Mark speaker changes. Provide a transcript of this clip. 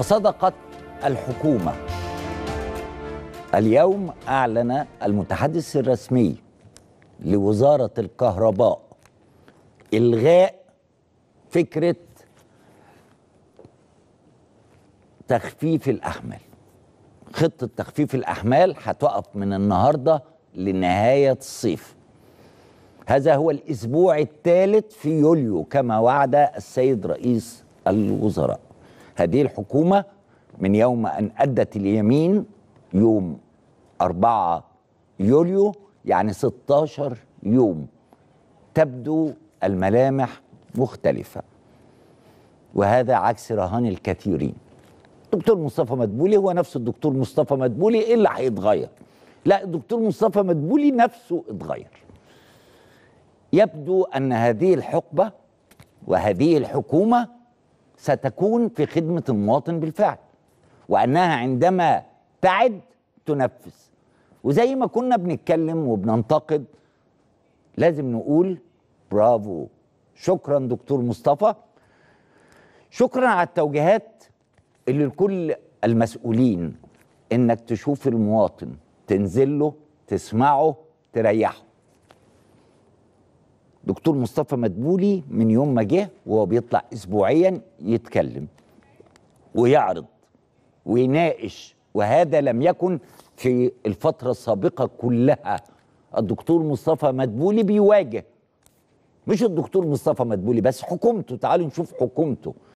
Speaker 1: وصدقت الحكومة اليوم أعلن المتحدث الرسمي لوزارة الكهرباء إلغاء فكرة تخفيف الأحمال خطة تخفيف الأحمال هتقف من النهاردة لنهاية الصيف هذا هو الأسبوع الثالث في يوليو كما وعد السيد رئيس الوزراء هذه الحكومة من يوم أن أدت اليمين يوم 4 يوليو يعني 16 يوم تبدو الملامح مختلفة وهذا عكس رهان الكثيرين دكتور مصطفى مدبولي هو نفس الدكتور مصطفى مدبولي ايه اللي هيتغير لا الدكتور مصطفى مدبولي نفسه اتغير يبدو ان هذه الحقبه وهذه الحكومه ستكون في خدمة المواطن بالفعل وأنها عندما تعد تنفذ وزي ما كنا بنتكلم وبننتقد لازم نقول برافو شكرا دكتور مصطفى شكرا على التوجيهات اللي لكل المسؤولين انك تشوف المواطن تنزله تسمعه تريحه دكتور مصطفى مدبولي من يوم ما جه وهو بيطلع اسبوعيا يتكلم ويعرض ويناقش وهذا لم يكن في الفتره السابقه كلها الدكتور مصطفى مدبولي بيواجه مش الدكتور مصطفى مدبولي بس حكومته تعالوا نشوف حكومته